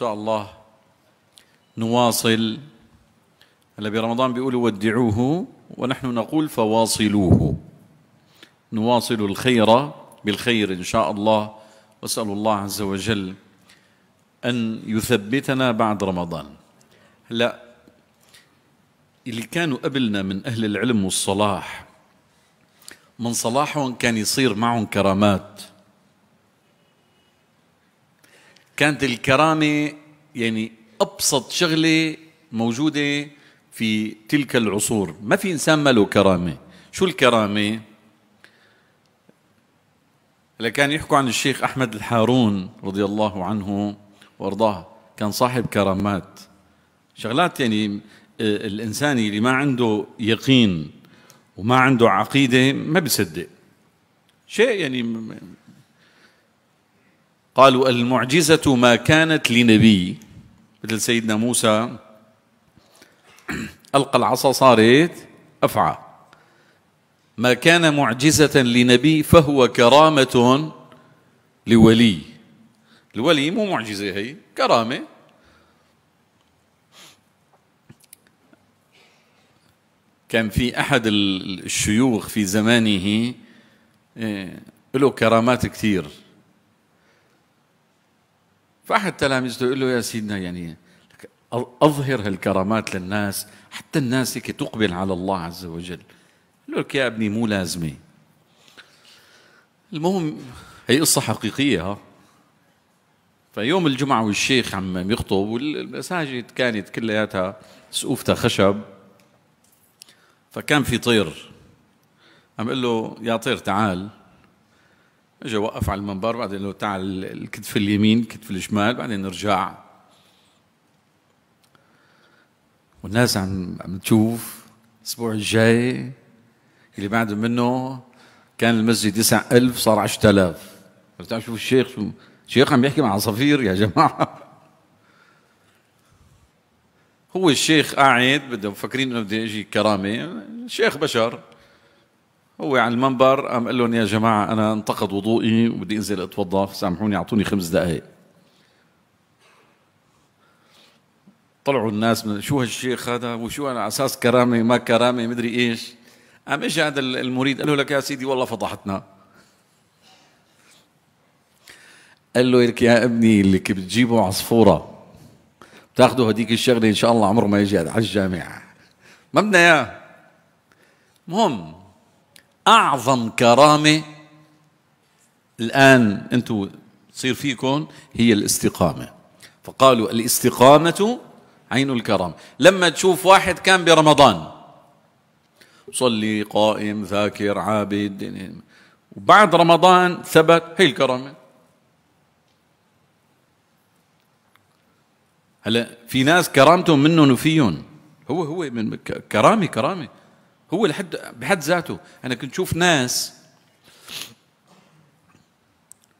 شاء الله نواصل هلا برمضان بيقولوا ودعوه ونحن نقول فواصلوه نواصل الخير بالخير ان شاء الله واسال الله عز وجل ان يثبتنا بعد رمضان هلا اللي كانوا قبلنا من اهل العلم والصلاح من صلاحهم كان يصير معهم كرامات كانت الكرامه يعني ابسط شغله موجوده في تلك العصور ما في انسان ما له كرامه شو الكرامه كان يحكوا عن الشيخ احمد الحارون رضي الله عنه وارضاه كان صاحب كرامات شغلات يعني آه، الانسان اللي ما عنده يقين وما عنده عقيده ما بيصدق شيء يعني قالوا المعجزة ما كانت لنبي مثل سيدنا موسى ألقى العصا صارت أفعى ما كان معجزة لنبي فهو كرامة لولي الولي مو معجزة هي كرامة كان في أحد الشيوخ في زمانه إيه، له كرامات كثير فأحد تلاميذه يقول له يا سيدنا يعني أظهر هالكرامات للناس حتى الناس هيك تقبل على الله عز وجل قال لك يا ابني مو لازمة المهم هي قصة حقيقية ها فيوم الجمعة والشيخ عم يخطب والمساجد كانت كلياتها سقوفتها خشب فكان في طير عم قال له يا طير تعال اجى وقف على المنبر بعدين قال له تعال الكتف اليمين كتف الشمال بعدين رجع والناس عم عم تشوف الاسبوع الجاي اللي بعد منه كان المسجد 9000 صار 10000 بتعرف شوف الشيخ شو الشيخ عم يحكي مع عصافير يا جماعه هو الشيخ قاعد بده مفكرين انه بده يجي كرامه الشيخ بشر هو على المنبر قام قال لهم يا جماعه انا انتقد وضوئي وبدي انزل اتوضا سامحوني اعطوني خمس دقائق طلعوا الناس من شو هالشيخ هذا وشو انا على اساس كرامه ما كرامه مدري ايش قام اجى هذا المريد قال له لك يا سيدي والله فضحتنا قال له لك يا ابني اللي بتجيبه عصفوره بتاخده هديك الشغله ان شاء الله عمره ما يجي على الجامع ما بدنا اياه المهم أعظم كرامة الآن أنتم تصير فيكم هي الاستقامة فقالوا الاستقامة عين الكرامة لما تشوف واحد كان برمضان صلي قائم ذاكر عابد وبعد رمضان ثبت هي الكرامة هلا في ناس كرامتهم منهم وفيهم هو هو من كرامة كرامة هو لحد بحد ذاته انا كنت شوف ناس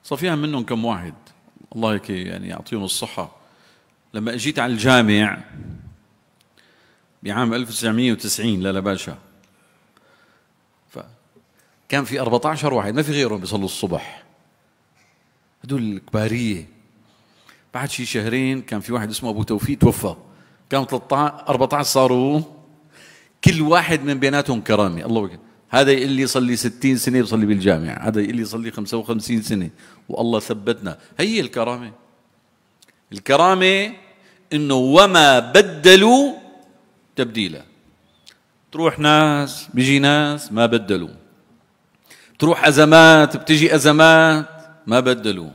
صفيها منهم كم واحد الله هيك يعني يعطيهم الصحة لما اجيت على الجامع بعام 1990 لالا باشا كان في 14 واحد ما في غيرهم بيصلوا الصبح هدول الكبارية بعد شي شهرين كان في واحد اسمه ابو توفيق توفى كانوا 13 14 صاروا كل واحد من بيناتهم كرامه الله أكبر هذا اللي يصلي 60 سنه يصلي بالجامعه هذا اللي يصلي 55 سنه والله ثبتنا هي الكرامه الكرامه انه وما بدلوا تبديلا تروح ناس بيجي ناس ما بدلوا تروح ازمات بتجي ازمات ما بدلوا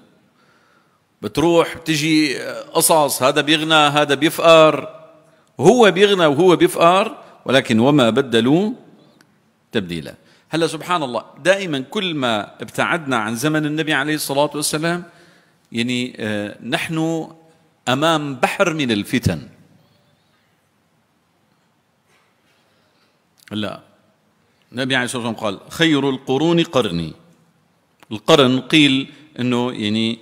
بتروح بتجي قصص هذا بيغنى هذا بيفقر هو بيغنى وهو بيفقر ولكن وما بدلوا تبديلا هلا سبحان الله دائما كل ما ابتعدنا عن زمن النبي عليه الصلاة والسلام يعني آه، نحن أمام بحر من الفتن لا النبي عليه الصلاة والسلام قال خير القرون قرني القرن قيل أنه يعني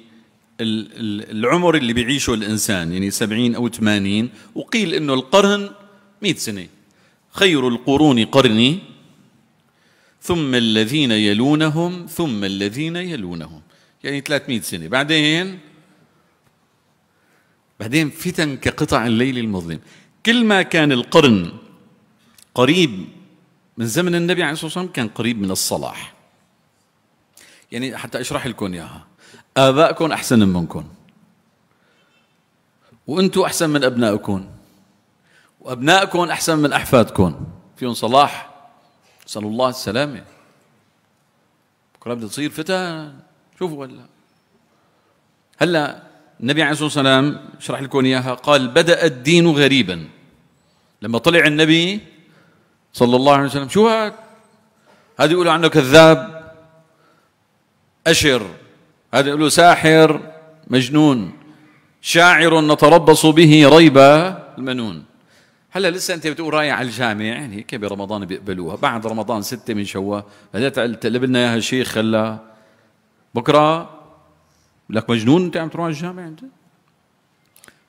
العمر اللي بيعيشه الإنسان يعني سبعين أو ثمانين وقيل أنه القرن مئة سنة خير القرون قرني ثم الذين يلونهم ثم الذين يلونهم يعني 300 سنة بعدين بعدين فتن كقطع الليل المظلم كل ما كان القرن قريب من زمن النبي عليه الصلاة والسلام كان قريب من الصلاح يعني حتى أشرح لكم إياها آبائكم أحسن منكم وأنتم أحسن من أبنائكم وأبنائكم أحسن من أحفادكم فيهم صلاح صلى الله السلامة بكرة بدها تصير فتن شوفوا هلا هلا النبي عليه الصلاة والسلام شرح لكم إياها قال بدأ الدين غريبا لما طلع النبي صلى الله عليه وسلم شو هاد هذا يقولوا عنه كذاب أشر هذا يقولوا ساحر مجنون شاعر نتربص به ريب المنون هلا لسه انت بتقول رايح على الجامع يعني هيك برمضان بيقبلوها بعد رمضان ستة من شوال بدات تقلب لنا اياها شيخ خلا بكره لك مجنون انت عم تروح على الجامع انت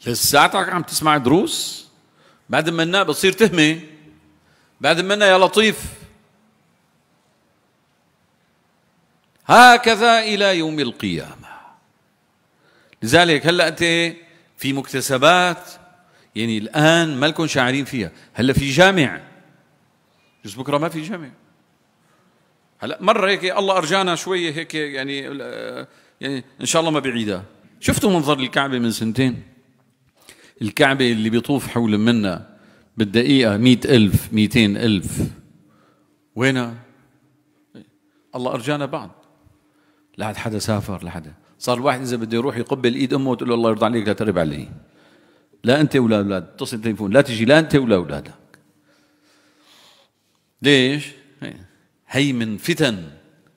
لساتك عم تسمع دروس بعد منا بتصير تهمه بعد منا يا لطيف هكذا الى يوم القيامه لذلك هلا انت في مكتسبات يعني الآن ما لكم شاعرين فيها هلا في جامع جزء بكرة ما في جامع هلا مرة هيك الله أرجانا شوية هيك يعني آه، يعني إن شاء الله ما بعيدها شفتوا منظر الكعبة من سنتين الكعبة اللي بيطوف حول منا بالدقيقة مئة ألف مئتين ألف وينها الله أرجانا بعض لا حدا سافر لحدا صار الواحد إذا بده يروح يقبل إيد أمه وتقول له الله يرضى عليك لا تقرب علي لا انت ولا اولاد اتصل تليفون لا تجي لا انت ولا اولادك ليش هي من فتن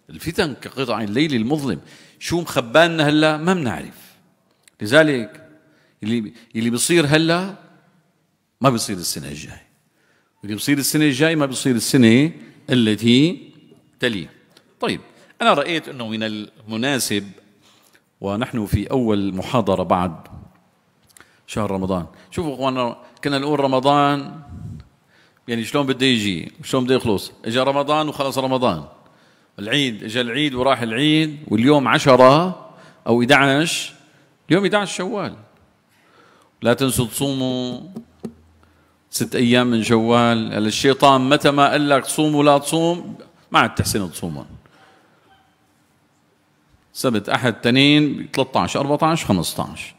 الفتن كقطع الليل المظلم شو مخبالنا هلا ما بنعرف لذلك اللي اللي بيصير هلا ما بيصير السنه الجايه اللي بيصير السنه الجايه ما بيصير السنه التي تليها طيب انا رايت انه من المناسب ونحن في اول محاضره بعد شهر رمضان شوفوا اخواننا كنا نقول رمضان يعني شلون بده يجي شلون بده يخلص اجى رمضان وخلص رمضان العيد اجى العيد وراح العيد واليوم عشرة او 11 اليوم 11 شوال لا تنسوا تصوموا ست ايام من شوال الشيطان متى ما قال لك صوم ولا تصوم ما عاد تحسن تصومهم سبت احد تنين 13 14 15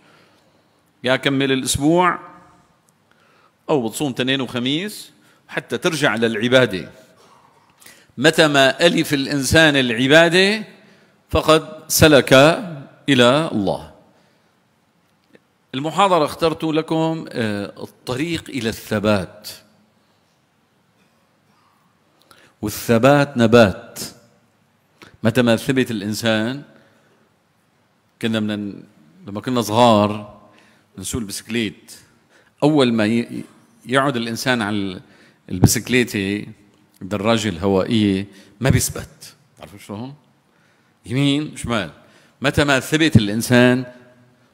يا كمل الأسبوع أو بتصوم تنين وخميس حتى ترجع للعبادة متى ما ألف الإنسان العبادة فقد سلك إلى الله المحاضرة اخترت لكم آه، الطريق إلى الثبات والثبات نبات متى ما ثبت الإنسان كنا من لما كنا صغار نسوق البسكليت اول ما يقعد الانسان على البسكليته الدراجه الهوائيه ما بيثبت بتعرفوا شلون؟ يمين شمال متى ما ثبت الانسان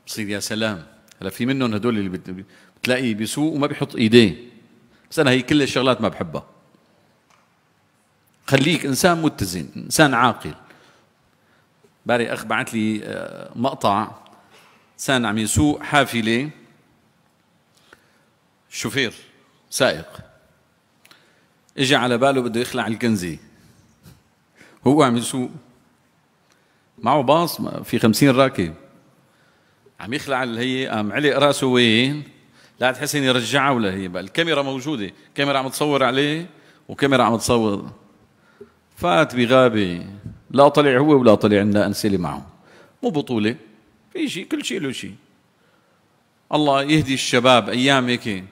بصير يا سلام هلا في منهم هدول اللي بتلاقيه بيسوق وما بيحط ايديه بس انا هي كل الشغلات ما بحبها خليك انسان متزن انسان عاقل باري اخ بعث لي آه، مقطع إنسان عم يسوق حافلة شوفير سائق اجى على باله بده يخلع الكنزة هو عم يسوق معه باص في خمسين راكب عم يخلع اللي هي قام علق راسه وين لا تحسن يرجعها ولا هي بقى الكاميرا موجودة كاميرا عم تصور عليه وكاميرا عم تصور فات بغابة لا طلع هو ولا طلع الناس اللي معه مو بطولة في شيء كل شيء له شيء الله يهدي الشباب ايام هيك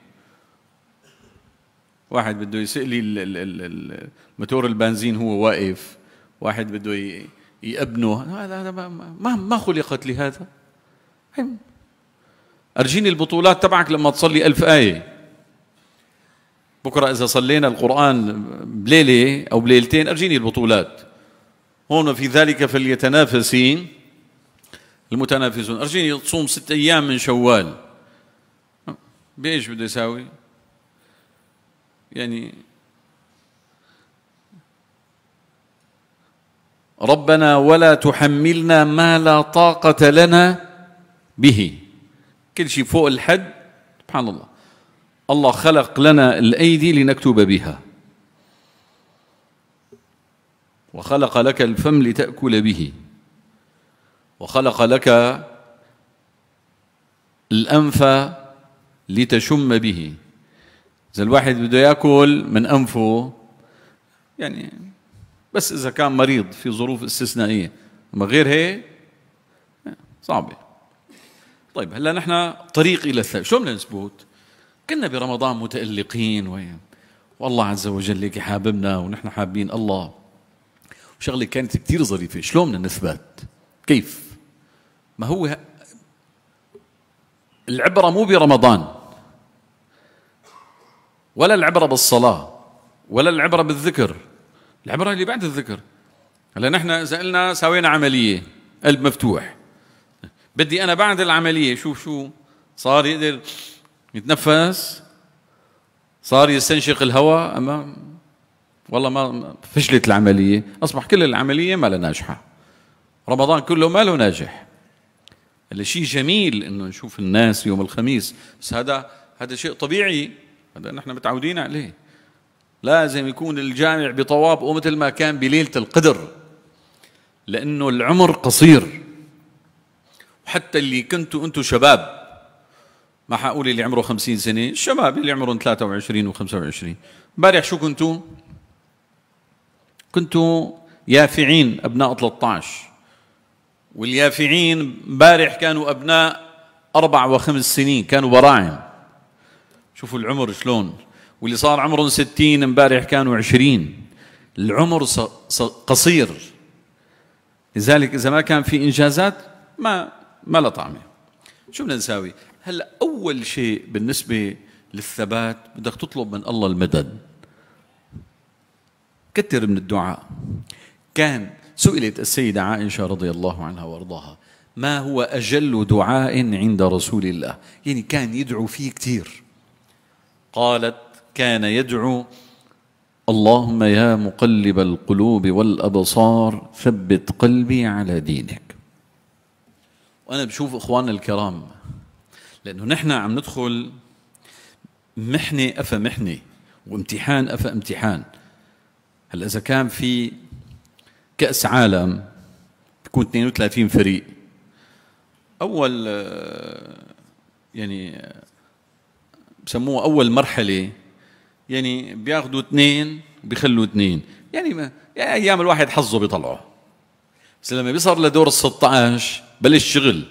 واحد بده يسالي الموتور البنزين هو واقف واحد بده يأبنه هذا هذا ما ما خلقت لهذا أرجيني البطولات تبعك لما تصلي ألف آية بكرة إذا صلينا القرآن بليلة أو بليلتين أرجيني البطولات هون في ذلك فليتنافسين المتنافسون أرجيني تصوم ست أيام من شوال بإيش بده يساوي يعني ربنا ولا تحملنا ما لا طاقة لنا به كل شيء فوق الحد سبحان الله الله خلق لنا الأيدي لنكتب بها وخلق لك الفم لتأكل به وخلق لك الأنف لتشم به إذا الواحد بده يأكل من أنفه يعني بس إذا كان مريض في ظروف استثنائية أما غير هيك صعبة طيب هلا نحن طريق إلى الثالث شو بدنا نثبت؟ كنا برمضان متألقين وين والله عز وجل ليك حاببنا ونحن حابين الله وشغلة كانت كثير ظريفة شلون بدنا نثبت كيف ما هو العبرة مو برمضان ولا العبرة بالصلاة ولا العبرة بالذكر العبرة اللي بعد الذكر هلا نحن إذا قلنا سوينا عملية قلب مفتوح بدي أنا بعد العملية شوف شو صار يقدر يتنفس صار يستنشق الهواء أما والله ما فشلت العملية أصبح كل العملية ما لها ناجحة رمضان كله ما له ناجح اللي شيء جميل انه نشوف الناس يوم الخميس بس هذا هذا شيء طبيعي هذا نحن متعودين عليه لازم يكون الجامع بطواب مثل ما كان بليله القدر لانه العمر قصير وحتى اللي كنتوا أنتوا شباب ما حقول اللي عمره 50 سنه الشباب اللي عمرهم 23 و25 امبارح شو كنتوا كنتوا يافعين ابناء 13 واليافعين بارح كانوا أبناء أربع وخمس سنين كانوا براعم شوفوا العمر شلون واللي صار عمرهم ستين امبارح كانوا عشرين العمر قصير لذلك إذا ما كان في إنجازات ما ما له طعمة شو بدنا نساوي هلا أول شيء بالنسبة للثبات بدك تطلب من الله المدد كثر من الدعاء كان سئلت السيدة عائشة رضي الله عنها وارضاها ما هو أجل دعاء عند رسول الله يعني كان يدعو فيه كثير قالت كان يدعو اللهم يا مقلب القلوب والأبصار ثبت قلبي على دينك وأنا بشوف إخواننا الكرام لأنه نحن عم ندخل محنة أفا محنة وامتحان أفا امتحان هلا إذا كان في كاس عالم بيكون 32 فريق اول آه، يعني آه، بسموه اول مرحله يعني بياخذوا اثنين بيخلوا اثنين يعني, ما يعني ايام الواحد حظه بيطلعه بس لما بيصير لدور ال 16 بلش شغل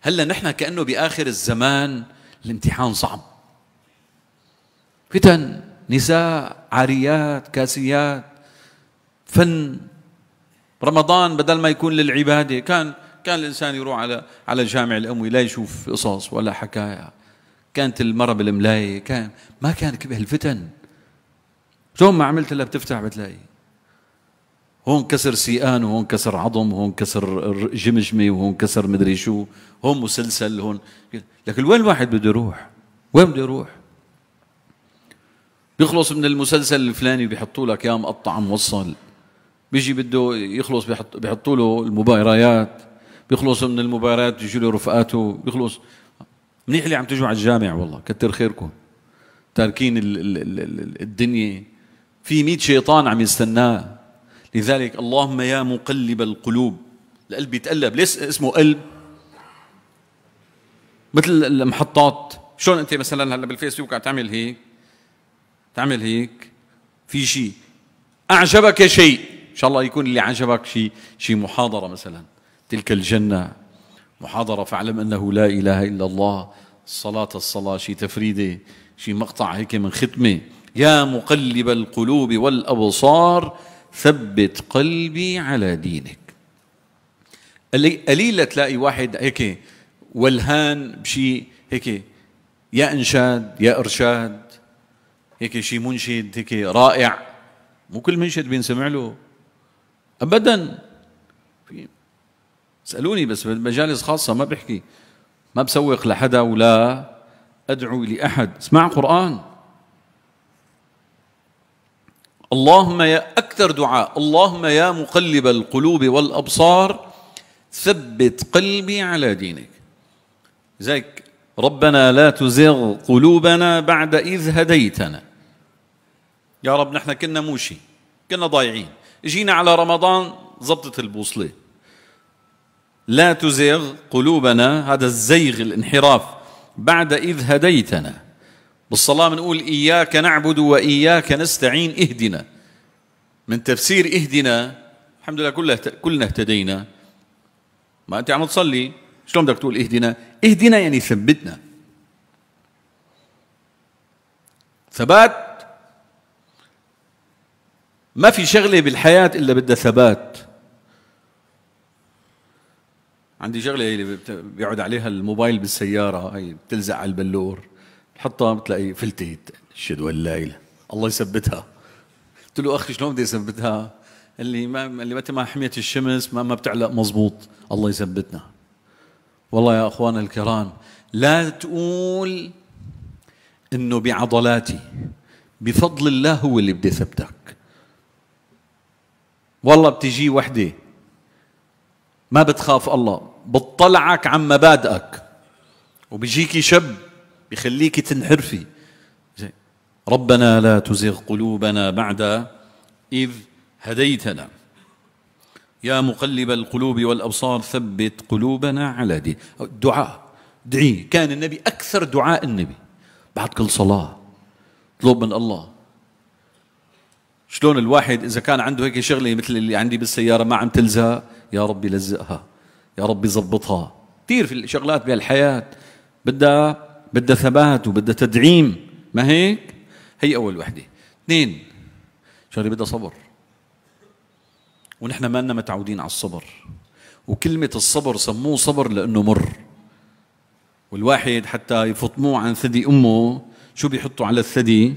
هلا نحن كانه باخر الزمان الامتحان صعب فتن نساء عاريات كاسيات فن رمضان بدل ما يكون للعبادة كان كان الإنسان يروح على على جامع الأموي لا يشوف قصص ولا حكاية كانت المرة بالملاية كان ما كان كبه الفتن شو ما عملت إلا بتفتح بتلاقي هون كسر سيئان وهون كسر عظم وهون كسر جمجمة وهون كسر مدري شو هون مسلسل هون لكن وين الواحد بده يروح وين بده يروح بيخلص من المسلسل الفلاني بيحطوا لك يا مقطع موصل بيجي بده يخلص بيحط بيحطوا له المباريات بيخلص من المباريات بيجوا له رفقاته بيخلص منيح اللي عم تجوا على الجامع والله كتر خيركم تاركين ال ال ال الدنيا في مئة شيطان عم يستناه لذلك اللهم يا مقلب القلوب القلب يتقلب ليش اسمه قلب مثل المحطات شلون انت مثلا هلا بالفيسبوك عم تعمل هيك تعمل هيك في شيء اعجبك شيء إن شاء الله يكون اللي عجبك شيء شيء محاضرة مثلا تلك الجنة محاضرة فاعلم أنه لا إله إلا الله الصلاة الصلاة شيء تفريدة شيء مقطع هيك من ختمة يا مقلب القلوب والأبصار ثبت قلبي على دينك قليلة تلاقي واحد هيك ولهان بشيء هيك يا انشاد يا ارشاد هيك شيء منشد هيك رائع مو كل منشد بينسمع له ابدا في اسالوني بس بمجالس خاصه ما بحكي ما بسوق لحدا ولا ادعو لاحد اسمع قران اللهم يا اكثر دعاء اللهم يا مقلب القلوب والابصار ثبت قلبي على دينك لذلك ربنا لا تزغ قلوبنا بعد اذ هديتنا يا رب نحن كنا موشي كنا ضايعين جينا على رمضان زبطت البوصلة لا تزيغ قلوبنا هذا الزيغ الانحراف بعد إذ هديتنا بالصلاة بنقول إياك نعبد وإياك نستعين اهدنا من تفسير اهدنا الحمد لله كلنا كلنا اهتدينا ما أنت عم تصلي شلون بدك تقول اهدنا اهدنا يعني ثبتنا ثبات ما في شغلة بالحياة إلا بدها ثبات عندي شغلة اللي بيقعد عليها الموبايل بالسيارة هي بتلزق على البلور بتحطها بتلاقي فلتت شد والليل الله يثبتها قلت له أخي شلون بدي أثبتها قال لي ما اللي متى ما حميت الشمس ما ما بتعلق مزبوط الله يثبتنا والله يا أخوانا الكرام لا تقول إنه بعضلاتي بفضل الله هو اللي بدي ثبتك والله بتجي وحده ما بتخاف الله بتطلعك عن مبادئك وبيجيكي شب بخليكي تنحرفي ربنا لا تزغ قلوبنا بعد إذ هديتنا يا مقلب القلوب والأبصار ثبت قلوبنا على دي دعاء دعي كان النبي أكثر دعاء النبي بعد كل صلاة اطلب من الله شلون الواحد إذا كان عنده هيك شغلة مثل اللي عندي بالسيارة ما عم تلزق يا ربي لزقها يا ربي زبطها كثير في الشغلات بهالحياة بدها بدها ثبات وبدها تدعيم ما هيك هي أول وحدة اثنين شغلة بدها صبر ونحن ما لنا متعودين على الصبر وكلمة الصبر سموه صبر لأنه مر والواحد حتى يفطموه عن ثدي أمه شو بيحطوا على الثدي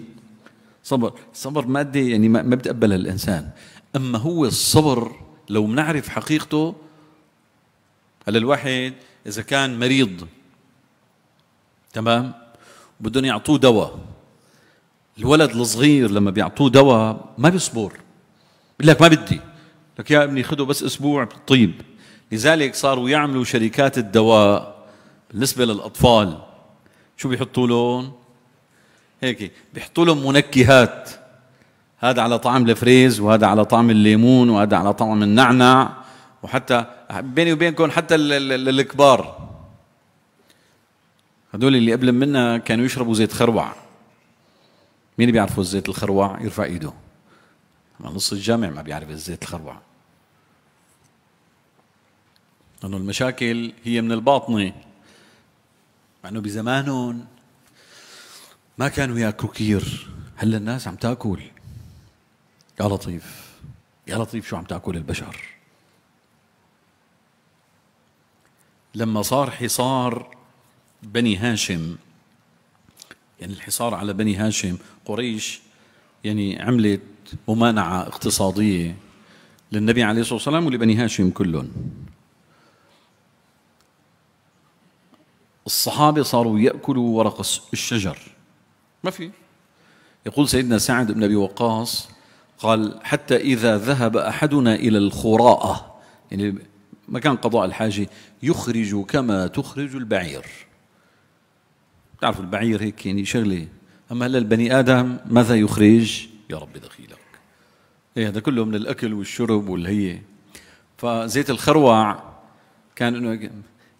صبر الصبر مادة يعني ما بتقبلها الإنسان أما هو الصبر لو بنعرف حقيقته هلا الواحد إذا كان مريض تمام بدهم يعطوه دواء الولد الصغير لما بيعطوه دواء ما بيصبر بيقول لك ما بدي لك يا ابني خده بس اسبوع طيب لذلك صاروا يعملوا شركات الدواء بالنسبه للاطفال شو بيحطوا لهم هيك بيحطوا لهم منكهات هذا على طعم الفريز وهذا على طعم الليمون وهذا على طعم النعنع وحتى بيني وبينكم حتى الكبار هدول اللي قبل منا كانوا يشربوا زيت خروع مين بيعرفوا الزيت الخروع يرفع ايده نص الجامع ما بيعرف الزيت الخروع لأنه المشاكل هي من الباطنة مع أنه بزمانهم ما كانوا ياكلوا كثير هلا الناس عم تاكل يا لطيف يا لطيف شو عم تاكل البشر لما صار حصار بني هاشم يعني الحصار على بني هاشم قريش يعني عملت ممانعة اقتصادية للنبي عليه الصلاة والسلام ولبني هاشم كلهم الصحابة صاروا يأكلوا ورق الشجر ما في يقول سيدنا سعد بن أبي وقاص قال حتى إذا ذهب أحدنا إلى الخراءة يعني مكان قضاء الحاجة يخرج كما تخرج البعير تعرف البعير هيك يعني شغلة أما هلا البني آدم ماذا يخرج يا رب دخيلك إيه هذا كله من الأكل والشرب والهي فزيت الخروع كان إنه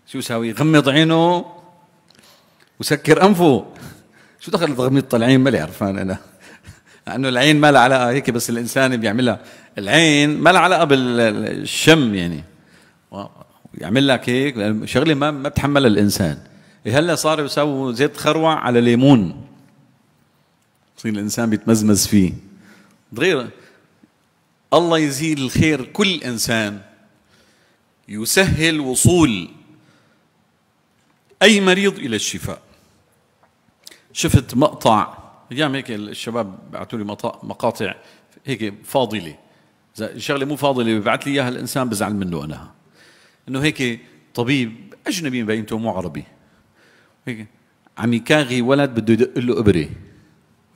شو يساوي غمض عينه وسكر أنفه شو دخل تغميض العين لي عرفان انا لانه العين ما لها علاقه هيك بس الانسان بيعملها العين ما لها علاقه بالشم يعني يعمل لك هيك شغله ما ما بتحملها الانسان إيه، هلا صاروا يسووا زيت خروع على ليمون بصير الانسان بيتمزمز فيه صغير الله يزيل الخير كل انسان يسهل وصول اي مريض الى الشفاء شفت مقطع ايام هيك الشباب بعثوا لي مقاطع هيك فاضله شغله مو فاضله ببعث لي اياها الانسان بزعل منه انا انه هيك طبيب اجنبي مبينته مو عربي هيك عم يكاغي ولد بده يدق له ابره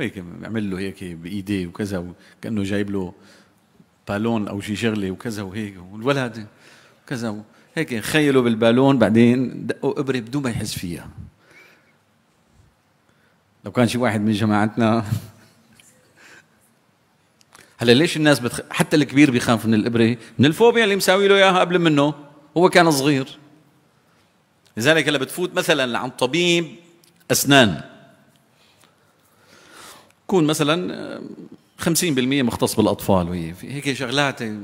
هيك بيعمل له هيك بايديه وكذا كانه جايب له بالون او شيء شغله وكذا وهيك والولد كذا هيك خيله بالبالون بعدين دقوا ابره بدون ما يحس فيها لو كان شي واحد من جماعتنا هلا ليش الناس بتخ... حتى الكبير بيخاف من الابره من الفوبيا اللي مساوي له اياها قبل منه هو كان صغير لذلك هلا بتفوت مثلا لعند طبيب اسنان يكون مثلا 50% آه، مختص بالاطفال وهي هيك شغلات آه،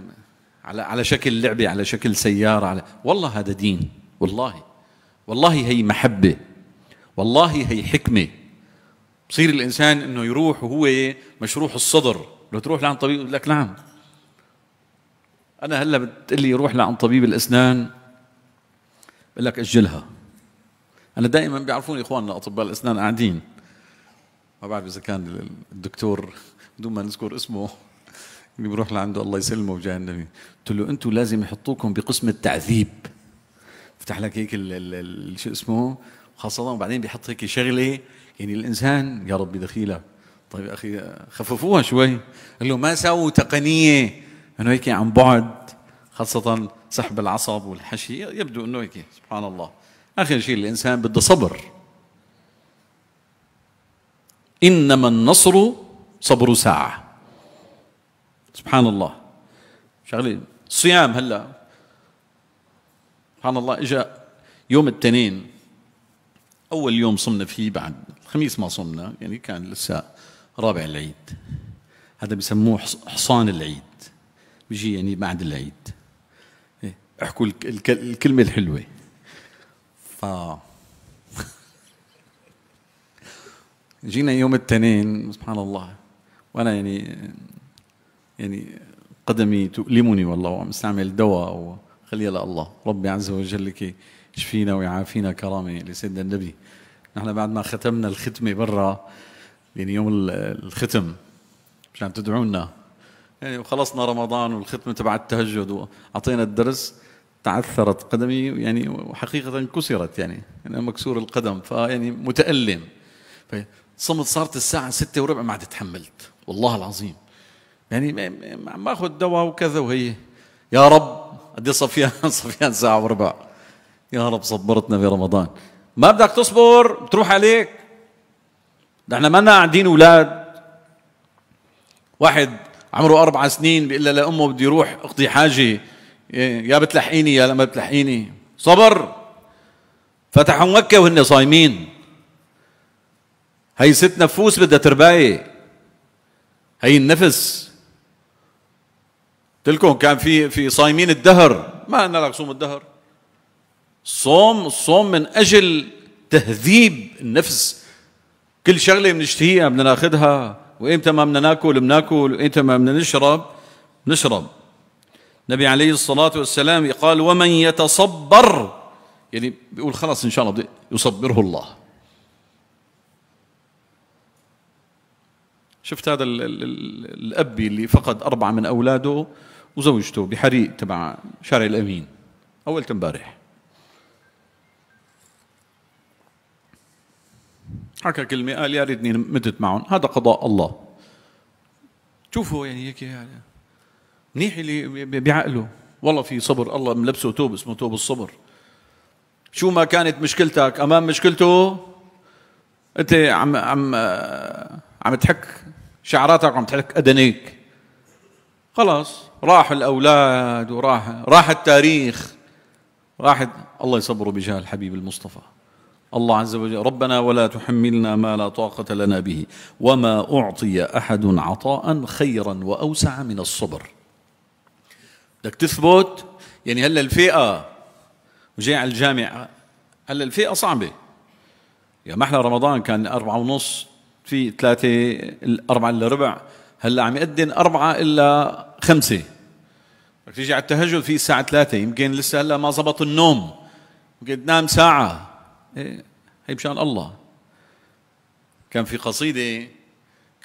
على على شكل لعبه على شكل سياره على والله هذا دين والله والله هي محبه والله هي حكمه بصير الانسان انه يروح وهو مشروح الصدر لو تروح لعند طبيب يقول لك نعم انا هلا بتقول لي روح لعند طبيب الاسنان بقول لك اجلها انا دائما بيعرفوني اخواننا اطباء الاسنان قاعدين ما بعرف اذا كان الدكتور بدون ما نذكر اسمه اللي بيروح لعنده الله يسلمه بجاه النبي قلت له انتم لازم يحطوكم بقسم التعذيب فتح لك هيك شو اسمه خاصة وبعدين بيحط هيك شغلة يعني الانسان يا ربي دخيلك طيب يا اخي خففوها شوي قال له ما سووا تقنيه انه هيك عن بعد خاصه سحب العصب والحشي يبدو انه هيك سبحان الله اخر شيء الانسان بده صبر انما النصر صبر ساعه سبحان الله شغله صيام هلا سبحان الله اجى يوم الاثنين اول يوم صمنا فيه بعد خميس ما صمنا يعني كان لسه رابع العيد هذا بسموه حصان العيد بيجي يعني بعد العيد إيه، احكوا الكلمة الحلوة ف جينا يوم الاثنين سبحان الله وانا يعني يعني قدمي تؤلمني والله وعم استعمل دواء وخليها لله ربي عز وجل يشفينا ويعافينا كرامه لسيدنا النبي نحن بعد ما ختمنا الختمة برا يعني يوم الختم مشان تدعونا يعني وخلصنا رمضان والختمة تبع التهجد وأعطينا الدرس تعثرت قدمي يعني وحقيقة كسرت يعني،, يعني أنا مكسور القدم فيعني متألم صمت صارت الساعة ستة وربع ما عاد تحملت والله العظيم يعني ما أخذ دواء وكذا وهي يا رب قد إيه صفيان صفيان ساعة وربع يا رب صبرتنا في رمضان ما بدك تصبر بتروح عليك نحن ما قاعدين اولاد واحد عمره اربع سنين بيقول لها لامه بدي روح اقضي حاجه يا بتلحقيني يا ما بتلحقيني صبر فتحوا مكه وهن صايمين هي ست نفوس بدها تربايه هي النفس تلكم كان في في صايمين الدهر ما قلنا لك صوم الدهر الصوم الصوم من أجل تهذيب النفس كل شغلة بنشتهيها بدنا ناخذها وإمتى ما بدنا ناكل بناكل وإمتى ما بدنا نشرب نشرب النبي عليه الصلاة والسلام قال ومن يتصبر يعني بيقول خلاص إن شاء الله يصبره الله شفت هذا الـ الـ الأب اللي فقد أربعة من أولاده وزوجته بحريق تبع شارع الأمين أول امبارح حكى كلمة قال يا ريتني متت معهم هذا قضاء الله شوفوا يعني هيك يعني منيح اللي بعقله والله في صبر الله ملبسه توب اسمه توب الصبر شو ما كانت مشكلتك امام مشكلته انت عم عم عم تحك شعراتك وعم تحك ادنيك خلاص راح الاولاد وراح راح التاريخ راحت الله يصبره بجاه الحبيب المصطفى الله عز وجل ربنا ولا تحملنا ما لا طاقة لنا به وما أعطي أحد عطاء خيرا وأوسع من الصبر بدك تثبت يعني هلا الفئة وجاي على الجامعة هلا الفئة صعبة يا محلى رمضان كان أربعة ونص في ثلاثة أربعة إلا ربع هلا عم يأذن أربعة إلا خمسة بدك تيجي على التهجد في الساعة ثلاثة يمكن لسه هلا ما زبط النوم يمكن تنام ساعة إيه هي مشان الله كان في قصيدة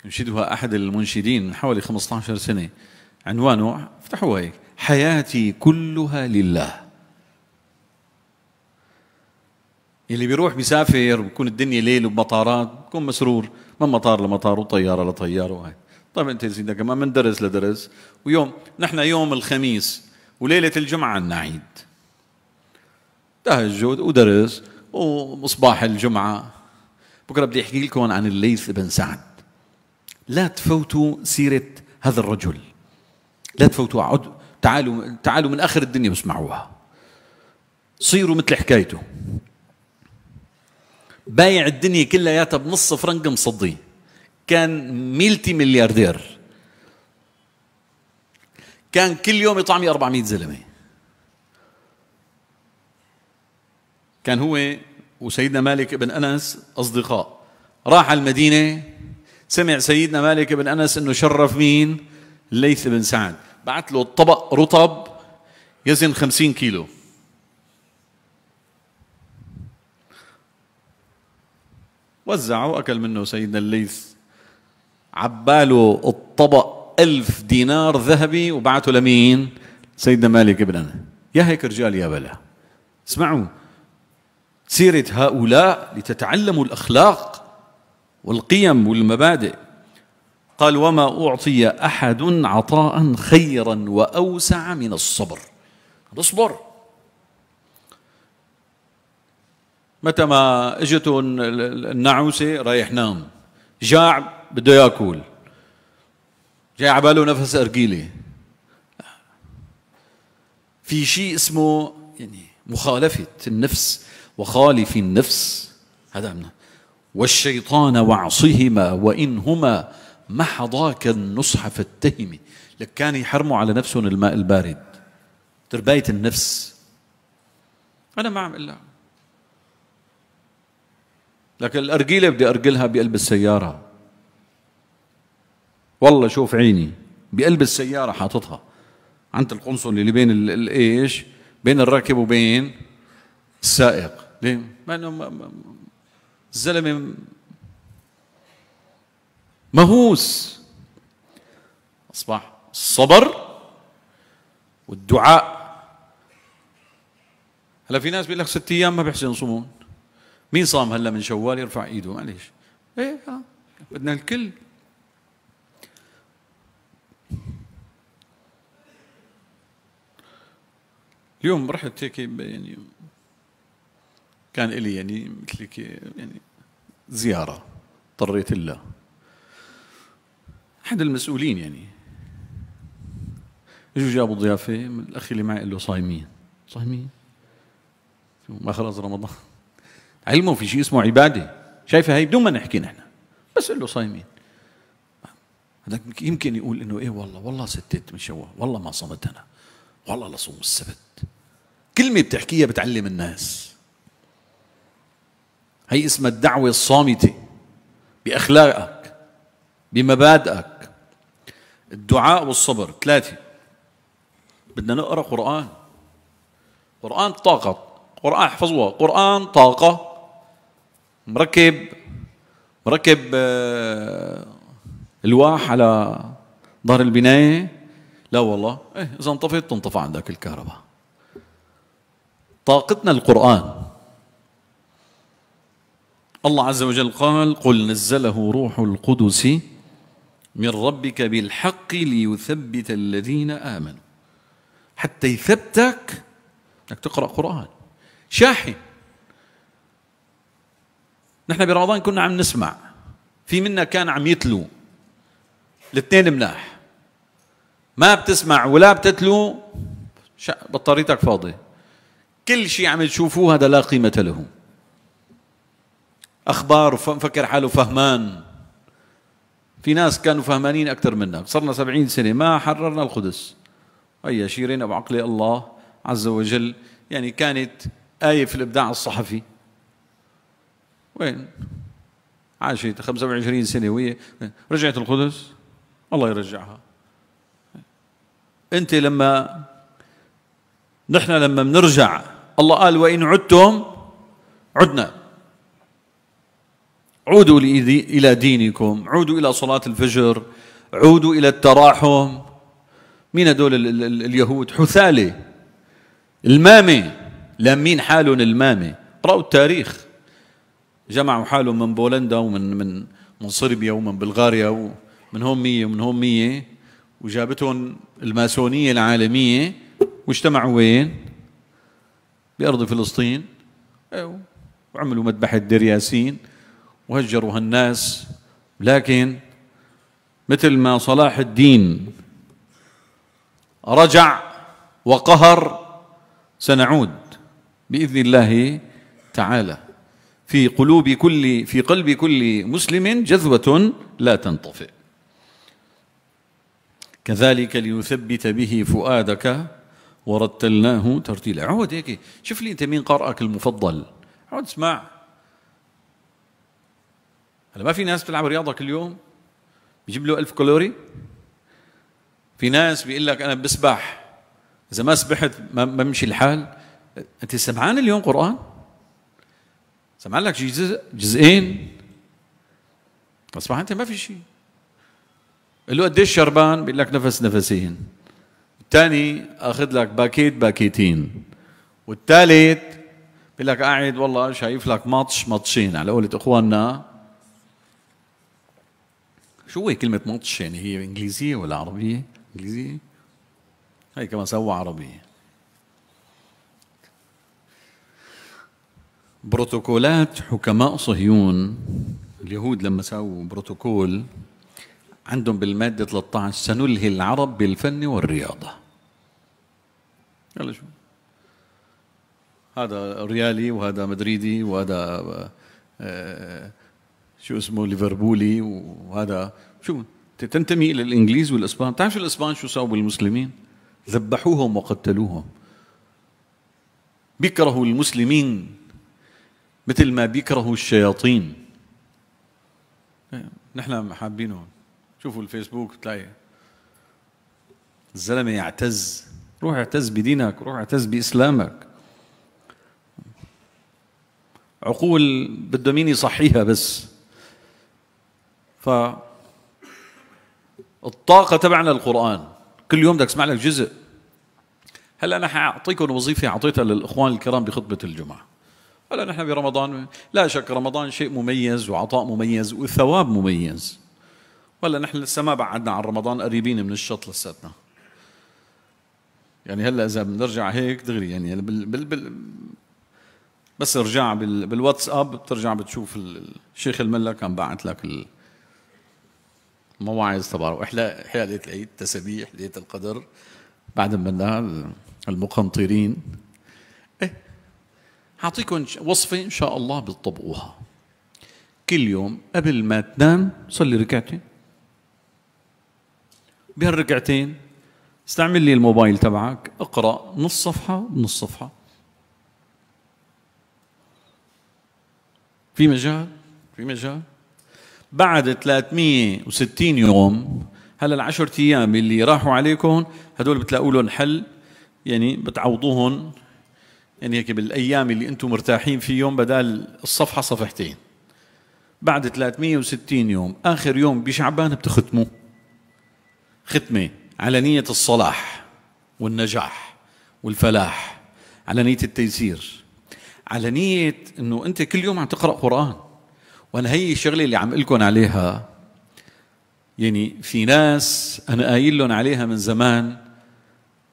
ينشدها أحد المنشدين من حوالي 15 سنة عنوانه افتحوها هيك حياتي كلها لله اللي بيروح بيسافر بكون الدنيا ليل وبمطارات بكون مسرور من مطار لمطار وطيارة لطيارة وهي طيب انت سيدنا كمان من درس لدرس ويوم نحن يوم الخميس وليلة الجمعة نعيد تهجد ودرس ومصباح الجمعة بكرة بدي أحكي لكم عن الليث بن سعد لا تفوتوا سيرة هذا الرجل لا تفوتوا عد تعالوا تعالوا من آخر الدنيا واسمعوها صيروا مثل حكايته بايع الدنيا كلياتها بنص فرنك مصدي كان ميلتي ملياردير كان كل يوم يطعمي 400 زلمه كان هو وسيدنا مالك بن أنس أصدقاء راح على المدينة سمع سيدنا مالك بن أنس أنه شرف مين الليث بن سعد بعت له طبق رطب يزن خمسين كيلو وزعه وأكل منه سيدنا الليث عباله الطبق ألف دينار ذهبي وبعته لمين سيدنا مالك بن أنس يا هيك رجال يا بلا اسمعوا سيرة هؤلاء لتتعلموا الأخلاق والقيم والمبادئ قال وما أعطي أحد عطاء خيرا وأوسع من الصبر اصبر متى ما اجته النعوسة رايح نام جاع بده ياكل جاي على باله نفس أرجيلة في شيء اسمه يعني مخالفة النفس وخالف النفس هذا أمنا والشيطان وعصهما وإنهما محضاك النصح فاتهم لك كان يحرموا على نفسهم الماء البارد ترباية النفس أنا ما عم إلا لكن الأرجيلة بدي أرجلها بقلب السيارة والله شوف عيني بقلب السيارة حاططها عند القنصل اللي بين الايش بين الراكب وبين السائق ليه؟ ما انه الزلمه مهووس اصبح الصبر والدعاء هلا في ناس بيقول لك ست ايام ما بيحسن يصومون مين صام هلا من شوال يرفع ايده معلش ايه آه. بدنا الكل اليوم رحت هيك يعني كان إلي يعني مثل يعني زيارة اضطريت لها أحد المسؤولين يعني اجوا جابوا ضيافة من الأخ اللي معي قال له صايمين صايمين ما خلص رمضان علمه في شيء اسمه عبادة شايفة هي بدون ما نحكي نحن بس قال له صايمين هذاك يمكن يقول انه ايه والله والله ستيت من شوال والله ما صمت انا والله لصوم السبت كلمة بتحكيها بتعلم الناس هي اسمها الدعوة الصامتة بأخلاقك بمبادئك الدعاء والصبر ثلاثة بدنا نقرأ قرآن قرآن طاقة قرآن احفظوها قرآن طاقة مركب مركب آه، الواح على ظهر البناية لا والله إيه إذا انطفت تنطفى عندك الكهرباء طاقتنا القرآن الله عز وجل قال قل نزله روح القدس من ربك بالحق ليثبت الذين آمنوا حتى يثبتك أنك تقرأ قرآن شاحن نحن برمضان كنا عم نسمع في منا كان عم يتلو الاثنين مناح ما بتسمع ولا بتتلو بطاريتك فاضية كل شيء عم تشوفوه هذا لا قيمة له اخبار وفكر حاله فهمان في ناس كانوا فهمانين اكثر منا صرنا سبعين سنه ما حررنا القدس اي شيرين ابو عقلي الله عز وجل يعني كانت ايه في الابداع الصحفي وين عاشت 25 سنه وهي رجعت القدس الله يرجعها انت لما نحن لما بنرجع الله قال وان عدتم عدنا عودوا إلى دينكم عودوا إلى صلاة الفجر عودوا إلى التراحم مين هدول اليهود حثالة المامة لامين حالهم المامة رأوا التاريخ جمعوا حالهم من بولندا ومن من من صربيا ومن بلغاريا ومن هون 100 ومن هون 100 وجابتهم الماسونية العالمية واجتمعوا وين؟ بأرض فلسطين أيوه. وعملوا مذبحة دير ياسين وهجروا هالناس لكن مثل ما صلاح الدين رجع وقهر سنعود باذن الله تعالى في قلوب كل في قلب كل مسلم جذوه لا تنطفئ كذلك ليثبت به فؤادك ورتلناه ترتيلا عود هيك شوف لي انت مين قارئك المفضل عود اسمع هلا ما في ناس بتلعب رياضه كل يوم بيجيب له 1000 كالوري في ناس بيقول لك انا بسبح اذا ما سبحت ما بمشي الحال انت سمعان اليوم قران سمعان لك جزء جزئين اصبح انت ما في شيء قال له قديش شربان بيقول لك نفس نفسين الثاني اخذ لك باكيت باكيتين والثالث بيقول لك قاعد والله شايف لك ماتش ماتشين على قولة اخواننا شو هي كلمة مطش يعني هي انجليزية ولا عربية؟ انجليزية؟ هي كمان سوى عربية بروتوكولات حكماء صهيون اليهود لما سووا بروتوكول عندهم بالمادة 13 سنلهي العرب بالفن والرياضة يلا شو هذا ريالي وهذا مدريدي وهذا آه, آه، شو اسمه ليفربولي وهذا شو تنتمي الى الانجليز والاسبان بتعرف الاسبان شو سووا بالمسلمين ذبحوهم وقتلوهم بيكرهوا المسلمين مثل ما بيكرهوا الشياطين نحن حابينهم شوفوا الفيسبوك بتلاقي الزلمه يعتز روح اعتز بدينك روح اعتز باسلامك عقول بده مين يصحيها بس ف الطاقة تبعنا القرآن كل يوم بدك اسمع لك جزء هلا انا حاعطيكم وظيفه اعطيتها للاخوان الكرام بخطبه الجمعه هلا نحن برمضان لا شك رمضان شيء مميز وعطاء مميز وثواب مميز ولا نحن لسه ما بعدنا عن رمضان قريبين من الشط لساتنا يعني هلا اذا بنرجع هيك دغري يعني بال بال بال بس ارجع بال بالواتساب بترجع بتشوف الشيخ الملا كان بعت لك مواعظ تبعه احلى حلقه العيد تسابيح ليله القدر بعد منا المقنطرين ايه هعطيكم وصفه ان شاء الله بتطبقوها كل يوم قبل ما تنام صلي ركعتين بهالركعتين استعمل لي الموبايل تبعك اقرا نص صفحه بنص صفحه في مجال في مجال بعد 360 يوم هلا العشرة ايام اللي راحوا عليكم هدول بتلاقوا لهم حل يعني بتعوضوهم يعني هيك بالايام اللي انتم مرتاحين فيهم بدل الصفحه صفحتين بعد 360 يوم اخر يوم بشعبان بتختموا ختمه على نيه الصلاح والنجاح والفلاح على نيه التيسير على نيه انه انت كل يوم عم تقرا قران وانا هي الشغله اللي عم لكم عليها يعني في ناس انا قايل لهم عليها من زمان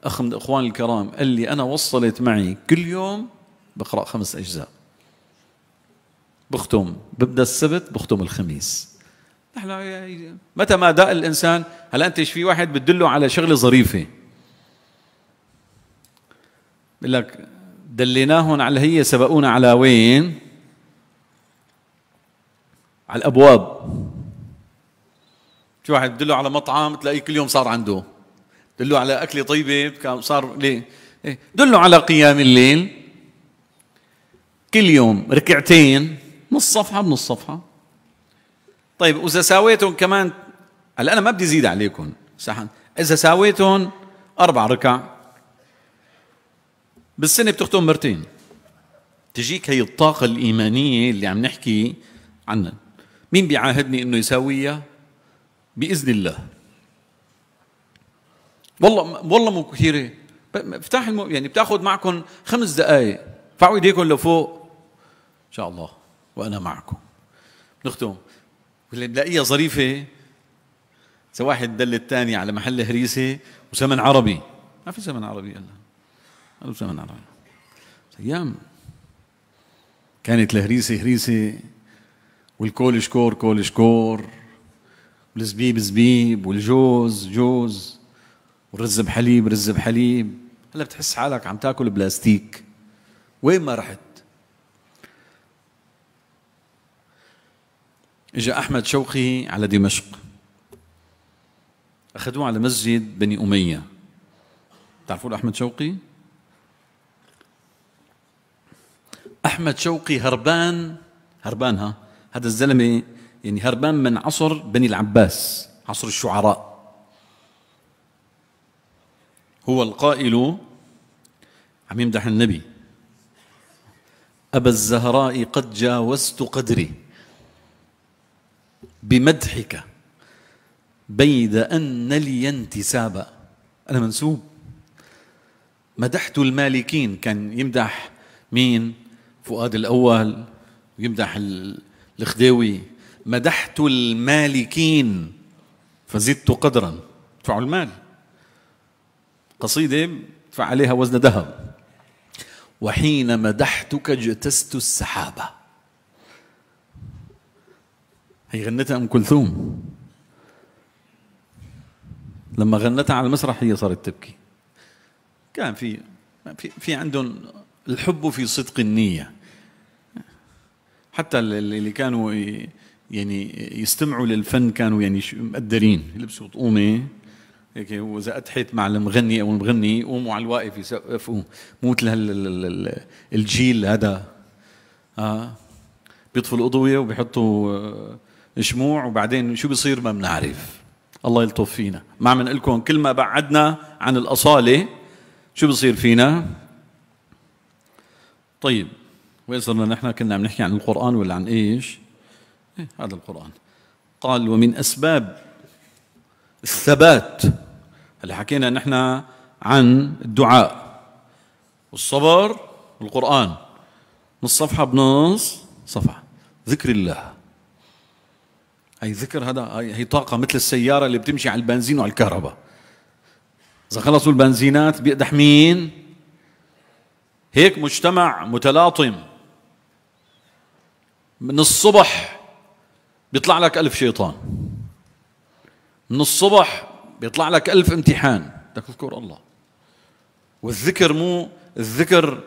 اخ من اخوان الكرام قال لي انا وصلت معي كل يوم بقرا خمس اجزاء بختم ببدا السبت بختم الخميس نحن متى ما داء الانسان هلا انت في واحد بتدله على شغله ظريفه بقول لك دليناهم على هي سبقونا على وين على الابواب في واحد بتدله على مطعم تلاقيه كل يوم صار عنده دله على اكله طيبه صار ليه دله على قيام الليل كل يوم ركعتين نص صفحه بنص صفحه طيب واذا ساويتهم كمان هلا انا ما بدي زيد عليكم سحن اذا ساويتهم اربع ركع بالسنه بتختم مرتين تجيك هي الطاقه الايمانيه اللي عم نحكي عنها مين بيعاهدني انه يساويها باذن الله والله والله مو كثيره افتح الم... يعني بتاخذ معكم خمس دقائق ارفعوا ايديكم لفوق ان شاء الله وانا معكم نختم واللي بلاقيها ظريفه سواء واحد دل الثاني على محل هريسه وسمن عربي ما في سمن عربي الا في سمن عربي ايام كانت الهريسه هريسه والكول شكور كول شكور والزبيب زبيب والجوز جوز والرز بحليب رز بحليب هلا بتحس حالك عم تاكل بلاستيك وين ما رحت اجى احمد شوقي على دمشق اخذوه على مسجد بني اميه تعرفون احمد شوقي احمد شوقي هربان هربان ها هذا الزلمه يعني هربان من عصر بني العباس عصر الشعراء هو القائل عم يمدح النبي أبا الزهراء قد جاوزت قدري بمدحك بيد أن لي انتسابا أنا منسوب مدحت المالكين كان يمدح مين فؤاد الأول يمدح الخديوي مدحت المالكين فزدت قدرا ادفعوا المال قصيدة ادفع عليها وزن ذهب وحين مدحتك اجتزت السحابة هي غنتها أم كلثوم لما غنتها على المسرح هي صارت تبكي كان في في عندهم الحب في صدق النية حتى اللي كانوا يعني يستمعوا للفن كانوا يعني مقدرين يلبسوا طقومه هيك واذا اتحت مع المغني او المغني يقوموا على الواقف يسقفوا مو مثل الجيل هذا اه بيطفوا الاضويه وبيحطوا آه، شموع وبعدين شو بيصير ما بنعرف الله يلطف فينا ما عم نقول لكم كل ما بعدنا عن الاصاله شو بيصير فينا طيب وين صرنا نحن كنا عم نحكي عن القرآن ولا عن إيش إيه هذا القرآن قال ومن أسباب الثبات هلا حكينا نحن عن الدعاء والصبر والقرآن نص صفحة بنص صفحة ذكر الله هي ذكر هذا هي طاقة مثل السيارة اللي بتمشي على البنزين وعلى الكهرباء إذا خلصوا البنزينات بيقدح مين؟ هيك مجتمع متلاطم من الصبح بيطلع لك ألف شيطان من الصبح بيطلع لك ألف امتحان بدك تذكر الله والذكر مو الذكر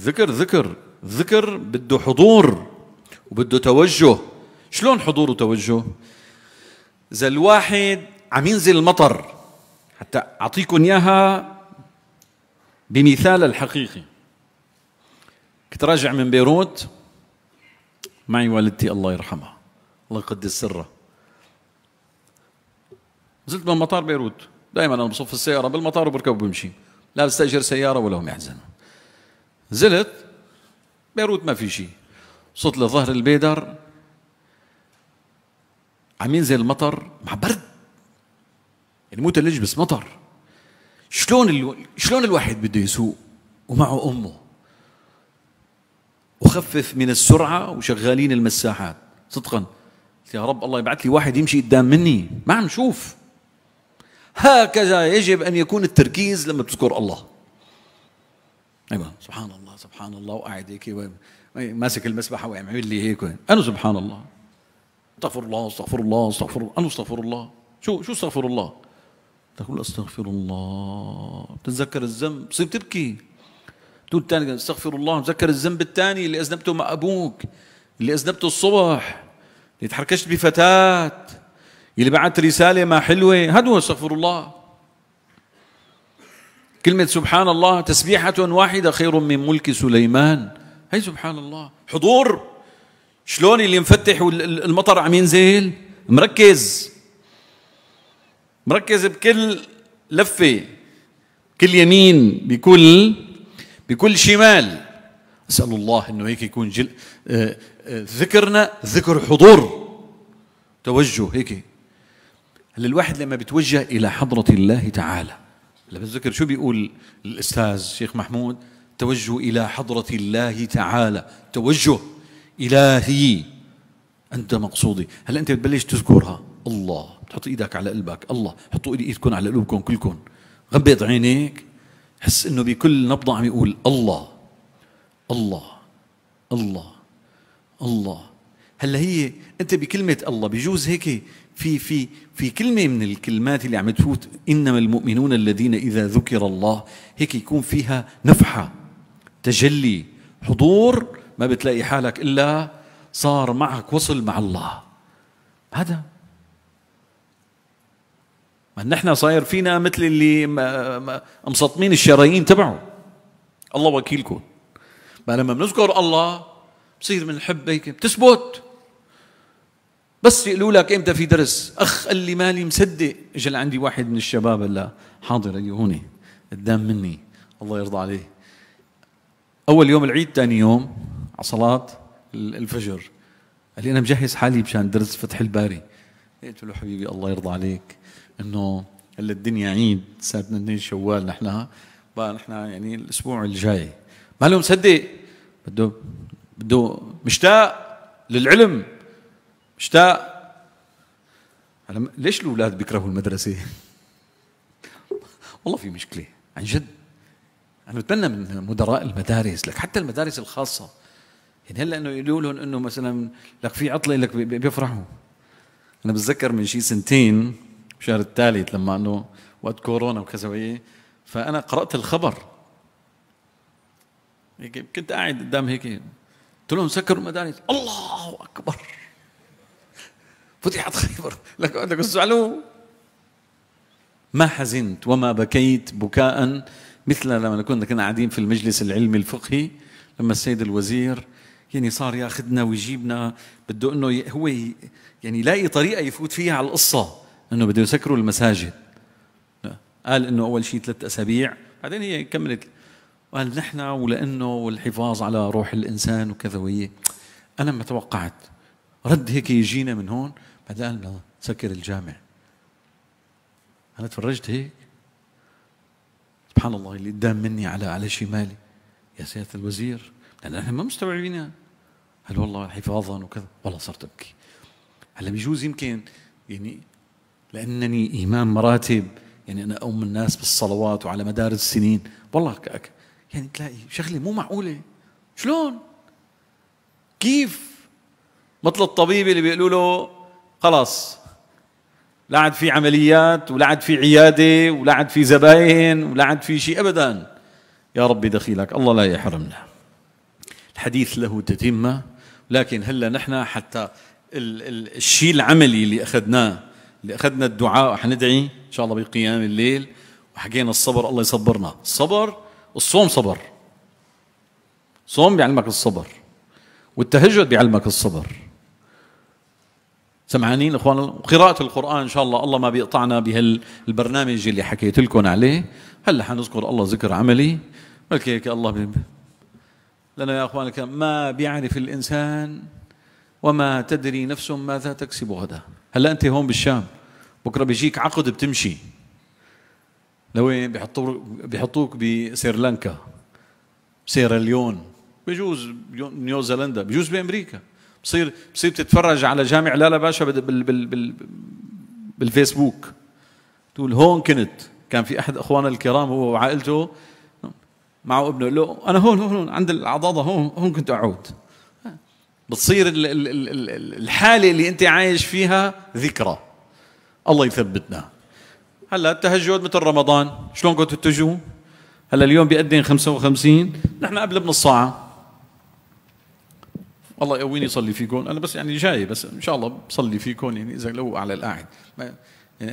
ذكر ذكر ذكر بده حضور وبده توجه شلون حضور وتوجه إذا الواحد عم ينزل المطر حتى أعطيكم إياها بمثال الحقيقي كنت راجع من بيروت معي والدتي الله يرحمها الله يقدس سرها نزلت من مطار بيروت دائما انا بصف السياره بالمطار وبركب وبمشي لا بستاجر سياره ولا هم يحزنوا نزلت بيروت ما في شيء صوت لظهر البيدر عم ينزل المطر مع برد يعني مو ثلج بس مطر شلون الو... شلون الواحد بده يسوق ومعه امه وخفف من السرعه وشغالين المساحات صدقا قلت يا رب الله يبعث لي واحد يمشي قدام مني ما عم نشوف هكذا يجب ان يكون التركيز لما بتذكر الله ايوه سبحان الله سبحان الله وقاعد هيك ماسك المسبحه وعم لي هيك انا سبحان الله استغفر الله استغفر الله استغفر الله انا استغفر الله شو شو استغفر الله تقول استغفر الله تتذكر الذنب بتصير تبكي تقول الثاني استغفر الله متذكر الذنب الثاني اللي اذنبته مع ابوك اللي اذنبته الصبح اللي تحركشت بفتاه اللي بعت رساله ما حلوه هذا هو استغفر الله كلمة سبحان الله تسبيحة واحدة خير من ملك سليمان هي سبحان الله حضور شلون اللي مفتح والمطر عم ينزل مركز مركز بكل لفة كل يمين بكل بكل شمال أسأل الله أنه هيك يكون جل... آه، آه، ذكرنا ذكر حضور توجه هيك هلا الواحد لما بتوجه إلى حضرة الله تعالى لما بتذكر شو بيقول الأستاذ شيخ محمود توجه إلى حضرة الله تعالى توجه إلهي أنت مقصودي هلا أنت بتبلش تذكرها الله بتحط إيدك على قلبك الله حطوا إيدكم على قلوبكم كلكم غبض عينيك حس انه بكل نبضه عم يقول الله الله الله الله هلا هي انت بكلمه الله بجوز هيك في في في كلمه من الكلمات اللي عم تفوت انما المؤمنون الذين اذا ذكر الله هيك يكون فيها نفحه تجلي حضور ما بتلاقي حالك الا صار معك وصل مع الله هذا ما نحن صاير فينا مثل اللي مسطمين الشرايين تبعه الله وكيلكم ما لما بنذكر الله بصير بنحب هيك بتثبت بس يقولوا لك امتى في درس اخ قال لي مالي مصدق اجى عندي واحد من الشباب هلا حاضر ايوه هون قدام مني الله يرضى عليه اول يوم العيد ثاني يوم على صلاه الفجر قال لي انا مجهز حالي مشان درس فتح الباري قلت له حبيبي الله يرضى عليك انه هلا الدنيا عيد صارت اثنين شوال نحن بقى نحن يعني الاسبوع الجاي ما له مصدق بده بده مشتاق للعلم مشتاق هلا ليش الاولاد بيكرهوا المدرسه؟ والله في مشكله عن جد انا بتمنى من مدراء المدارس لك حتى المدارس الخاصه يعني هلا انه يقولوا لهم انه مثلا لك في عطله لك بيفرحوا انا بتذكر من شي سنتين الشهر الثالث لما انه وقت كورونا وكذا فانا قرات الخبر هيك كنت قاعد قدام هيك قلت لهم سكروا المدارس الله اكبر فتحت خيبر لك لك زعلوا ما حزنت وما بكيت بكاء مثل لما كنا كنا قاعدين في المجلس العلمي الفقهي لما السيد الوزير يعني صار ياخذنا ويجيبنا بده انه هو يعني يلاقي طريقه يفوت فيها على القصه انه بده يسكروا المساجد قال انه اول شيء ثلاث اسابيع بعدين هي كملت قال نحن ولانه والحفاظ على روح الانسان وكذا وهي انا ما توقعت رد هيك يجينا من هون بعدين قال سكر الجامع انا تفرجت هيك سبحان الله اللي قدام مني على على شمالي يا سياده الوزير لان احنا ما مستوعبينها قال والله حفاظا وكذا والله صرت ابكي هلا بيجوز يمكن يعني لأنني إمام مراتب يعني أنا أؤم الناس بالصلوات وعلى مدار السنين والله يعني تلاقي شغلة مو معقولة شلون كيف مثل الطبيب اللي بيقولوا له خلاص لا عاد في عمليات ولا عاد في عياده ولا عاد في زباين ولا عاد في شيء ابدا يا ربي دخيلك الله لا يحرمنا الحديث له تتمه لكن هلا نحن حتى الشيء العملي اللي اخذناه اللي أخذنا الدعاء حندعي إن شاء الله بقيام الليل وحكينا الصبر الله يصبرنا الصبر الصوم صبر صوم بيعلمك الصبر والتهجد بيعلمك الصبر سمعانين اخوان وقراءة القرآن ان شاء الله الله ما بيقطعنا بهالبرنامج اللي حكيت لكم عليه هلا حنذكر الله ذكر عملي بلكي هيك الله بيب. لأنه يا اخوان ما بيعرف الانسان وما تدري نفس ماذا تكسب غدا هلا انت هون بالشام بكره بيجيك عقد بتمشي لوين بيحطوك بيحطوك بسريلانكا سيراليون بجوز نيوزيلندا بجوز بامريكا بصير بصير تتفرج على جامع لالا باشا بال بال بال بالفيسبوك تقول هون كنت كان في احد اخواننا الكرام هو وعائلته معه ابنه له انا هون هون عند العضاضه هون هون كنت اعود بتصير الحاله اللي انت عايش فيها ذكرى الله يثبتنا هلا التهجد مثل رمضان شلون كنتوا تجوا هلا اليوم بيأذن 55 نحن قبل بنص ساعه الله يقويني صلي فيكم انا بس يعني جاي بس ان شاء الله بصلي فيكم يعني اذا لو على القاعد يعني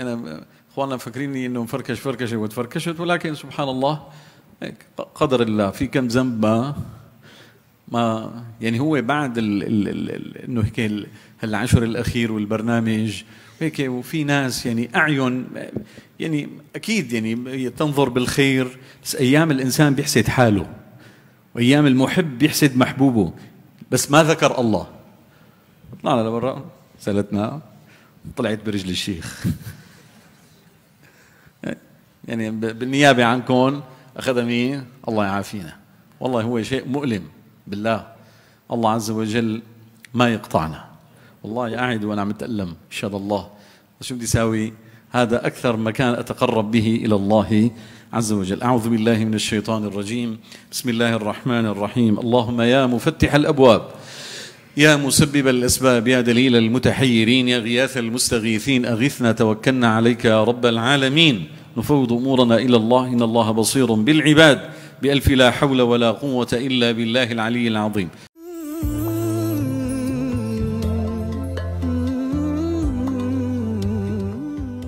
انا اخواننا مفكريني انه مفركش فركشه وتفركشت ولكن سبحان الله هيك قدر الله في كم ذنب ما آه. ما يعني هو بعد ال ال ال انه هيك هالعشر الاخير والبرنامج هيك وفي ناس يعني اعين يعني اكيد يعني تنظر بالخير بس ايام الانسان بيحسد حاله وايام المحب بيحسد محبوبه بس ما ذكر الله طلعنا لبرا سالتنا طلعت برجل الشيخ يعني بالنيابه عنكم اخذها مين الله يعافينا والله هو شيء مؤلم بالله الله عز وجل ما يقطعنا والله قاعد وانا عم اتالم ان شاء الله شو بدي اسوي هذا اكثر مكان اتقرب به الى الله عز وجل اعوذ بالله من الشيطان الرجيم بسم الله الرحمن الرحيم اللهم يا مفتح الابواب يا مسبب الاسباب يا دليل المتحيرين يا غياث المستغيثين اغثنا توكلنا عليك يا رب العالمين نفوض امورنا الى الله ان الله بصير بالعباد بألف لا حول ولا قوة إلا بالله العلي العظيم